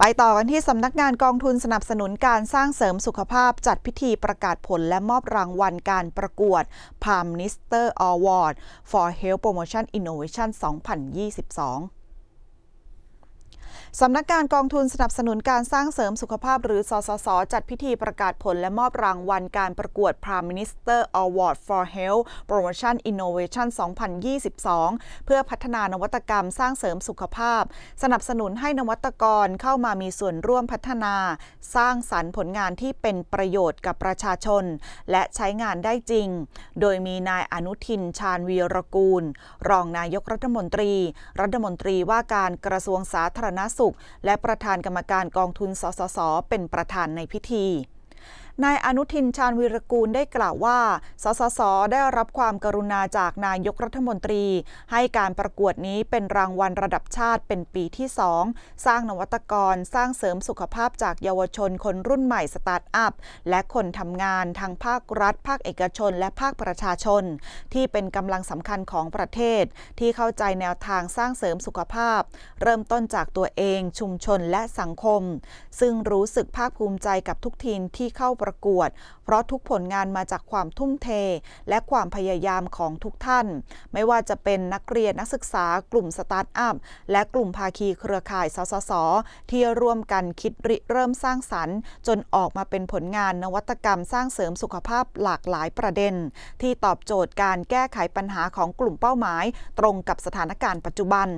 ไปต่อกันที่สำนักงานกองทุนสนับสนุนการสร้างเสริมสุขภาพจัดพิธีประกาศผลและมอบรางวัลการประกวด p a l m n i s t e r Award for Health Promotion Innovation 2022สำนักงานกองทุนสนับสนุนการสร้างเสริมสุขภาพหรือ สสส จัดพิธีประกาศผลและมอบรางวัลการประกวด Prime Minister Award for Health Promotion Innovation 2022 เพื่อพัฒนานวัตกรรมสร้างเสริมสุขภาพ สนับสนุนให้นวัตกรเข้ามามีส่วนร่วมพัฒนา สร้างสรรค์ผลงานที่เป็นประโยชน์กับประชาชน และใช้งานได้จริง โดยมีนายอนุทินชาญวีรกูล รองนายกรัฐมนตรี รัฐมนตรีว่าการกระทรวงสาธารณสุขุขและประธานกรรมการกองทุนสสสเป็นประธานในพิธีนายอนุทินชาญวิรกูลได้กล่าวว่า สสสได้รับความกรุณาจากนายกรัฐมนตรี ให้การประกวดนี้เป็นรางวัลระดับชาติเป็นปีที่สองสร้างนวัตกรสร้างเสริมสุขภาพจากเยาวชนคนรุ่นใหม่สตาร์ทอัพ และคนทำงานทางภาครัฐ ภาคเอกชน และภาคประชาชน ที่เป็นกำลังสำคัญของประเทศ ที่เข้าใจแนวทางสร้างเสริมสุขภาพ เริ่มต้นจากตัวเอง ชุมชนและสังคม ซึ่งรู้สึกภาคภูมิใจกับทุกทีมที่เข้าประกวดเพราะทุกผลงานมาจากความทุ่มเท และความพยายามของทุกท่าน ไม่ว่าจะเป็นนักเรียนนักศึกษากลุ่มสตาร์ทอัพ และกลุ่มภาคีเครือข่ายสสส ที่ร่วมกันคิดริเริ่มสร้างสรรค์ จนออกมาเป็นผลงานนวัตกรรมสร้างเสริมสุขภาพหลากหลายประเด็น ที่ตอบโจทย์การแก้ไขปัญหาของกลุ่มเป้าหมาย ตรงกับสถานการณ์ปัจจุบัน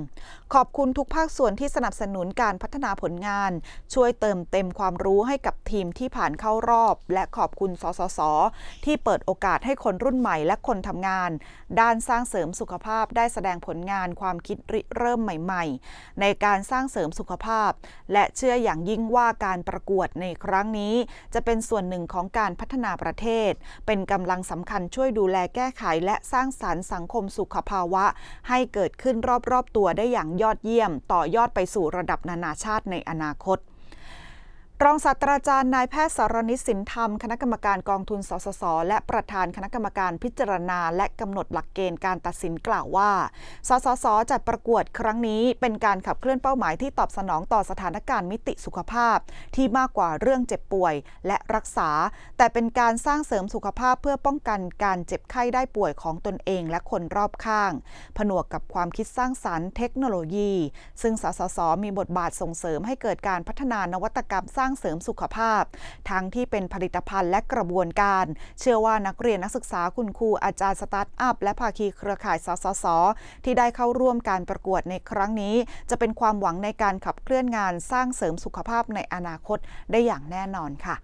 ขอบคุณทุกภาคส่วนที่สนับสนุนการพัฒนาผลงาน ช่วยเติมเต็มความรู้ให้กับทีมที่ผ่านเข้ารอบและขอบคุณ สสส ที่เปิดโอกาสให้คนรุ่นใหม่และคนทำงาน ด้านสร้างเสริมสุขภาพได้แสดงผลงานความคิดริเริ่มใหม่ ๆ ในการสร้างเสริมสุขภาพ และเชื่ออย่างยิ่งว่าการประกวดในครั้งนี้ จะเป็นส่วนหนึ่งของการพัฒนาประเทศ เป็นกำลังสำคัญช่วยดูแลแก้ไข และสร้างสารรค์สังคมสุขภาวะ ให้เกิดขึ้นรอบๆตัวได้อย่างยอดเยี่ยม ต่อยอดไปสู่ระดับนานาชาติในอนาคตรองศาสตราจารย์นายแพทย์สารนิสินธรรม คณะกรรมการ กองทุน สสส และประธานคณะกรรมการพิจารณา และ กำหนดหลักเกณฑ์การตัดสินกล่าวว่า สสส จัดประกวดครั้งนี้ เป็นการขับเคลื่อนเป้าหมายที่ตอบสนองต่อสถานการณ์มิติสุขภาพ ที่มากกว่าเรื่องเจ็บป่วยและรักษา แต่เป็นการสร้างเสริมสุขภาพเพื่อป้องกันการเจ็บไข้ได้ป่วยของตนเองและคนรอบข้าง ผนวกกับความคิดสร้างสารรค์เทคโนโลยี ซึ่งสสสมีบทบาทส่งเสริมให้เกิดการพัฒนานวัตกรรมสร้างางเสริมสุขภาพ ทั้งที่เป็นผลิตภัณฑ์และกระบวนการ เชื่อว่านักเรียนนักศึกษาคุณครูอาจารย์สตาร์ทอัพ และภาคีเครือข่ายสสสที่ได้เข้าร่วมการประกวดในครั้งนี้ จะเป็นความหวังในการขับเคลื่อนงานสร้างเสริมสุขภาพในอนาคตได้อย่างแน่นอนค่ะ